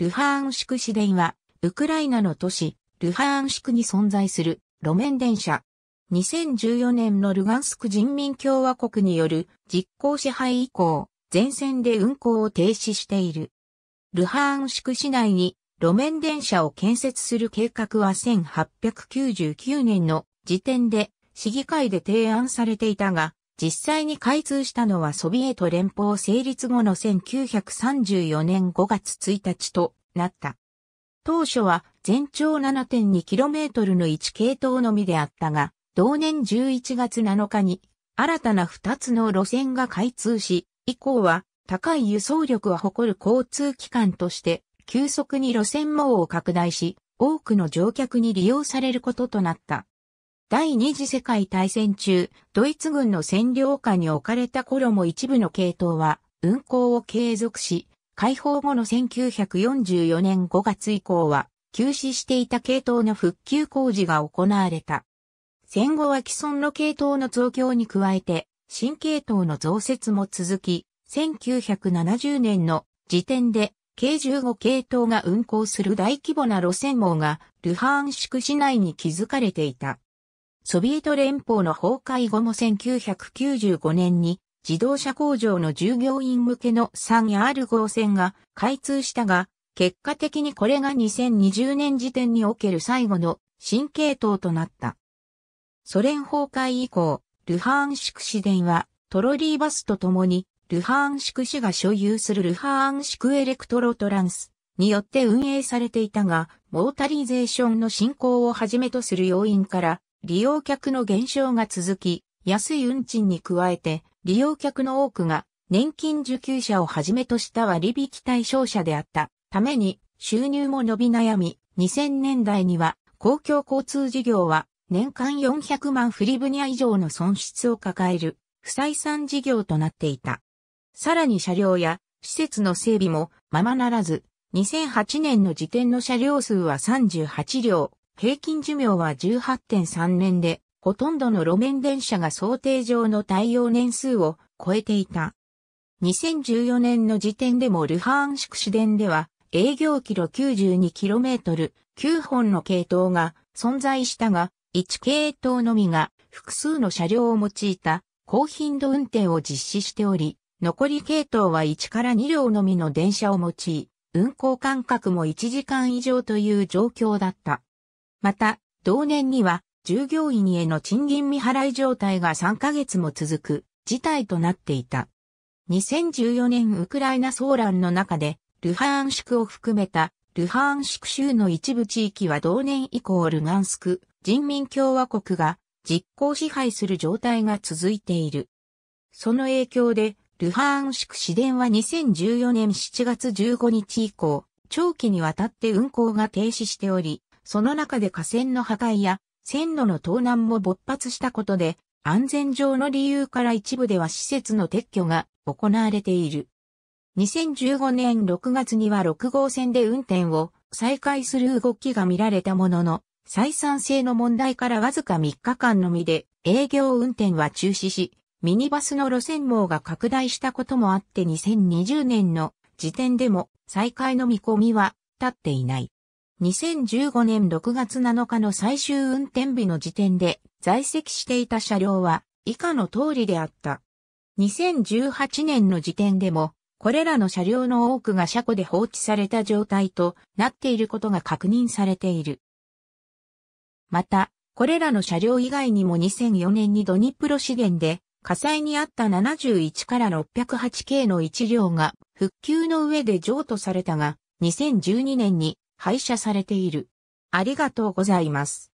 ルハーンク市電は、ウクライナの都市、ルハーンクに存在する路面電車。2014年のルガンスク人民共和国による実効支配以降、全線で運行を停止している。ルハーンク市内に路面電車を建設する計画は1899年の時点で市議会で提案されていたが、実際に開通したのはソビエト連邦成立後の1934年5月1日となった。当初は全長 7.2km の1系統のみであったが、同年11月7日に新たな2つの路線が開通し、以降は高い輸送力を誇る交通機関として急速に路線網を拡大し、多くの乗客に利用されることとなった。第二次世界大戦中、ドイツ軍の占領下に置かれた頃も一部の系統は運行を継続し、解放後の1944年5月以降は休止していた系統の復旧工事が行われた。戦後は既存の系統の増強に加えて、新系統の増設も続き、1970年の時点で、計15系統が運行する大規模な路線網が、ルハーンシク市内に築かれていた。ソビエト連邦の崩壊後も1995年に自動車工場の従業員向けの 3R 号線が開通したが、結果的にこれが2020年時点における最後の新系統となった。ソ連崩壊以降、ルハーンシク市電はトロリーバスと共にルハーンシク市が所有するルハーンシクエレクトロトランスによって運営されていたが、モータリゼーションの進行をはじめとする要因から、利用客の減少が続き、安い運賃に加えて、利用客の多くが年金受給者をはじめとした割引対象者であったために収入も伸び悩み、2000年代には公共交通事業は年間400万フリブニア以上の損失を抱える不採算事業となっていた。さらに車両や施設の整備もままならず、2008年の時点の車両数は38両、平均寿命は18.3年で、ほとんどの路面電車が想定上の対応年数を超えていた。2014年の時点でもルハーンシク市電では営業キロ 92km、9本の系統が存在したが、1系統のみが複数の車両を用いた高頻度運転を実施しており、残り系統は1から2両のみの電車を用い、運行間隔も1時間以上という状況だった。また、同年には、従業員への賃金未払い状態が3ヶ月も続く事態となっていた。2014年ウクライナ騒乱の中で、ルハーンシクを含めた、ルハーンシク州の一部地域は同年以降ルガンスク人民共和国が実効支配する状態が続いている。その影響で、ルハーンシク市電は2014年7月15日以降、長期にわたって運行が停止しており、その中で河川の破壊や線路の盗難も勃発したことで、安全上の理由から一部では施設の撤去が行われている。2015年6月には6号線で運転を再開する動きが見られたものの、採算性の問題からわずか3日間のみで営業運転は中止し、ミニバスの路線網が拡大したこともあって2020年の時点でも再開の見込みは立っていない。2015年6月7日の最終運転日の時点で在籍していた車両は以下の通りであった。2018年の時点でも、これらの車両の多くが車庫で放置された状態となっていることが確認されている。また、これらの車両以外にも2004年にドニプロ資源で火災にあった71から608系の1両が復旧の上で譲渡されたが、2012年に廃車されている。ありがとうございます。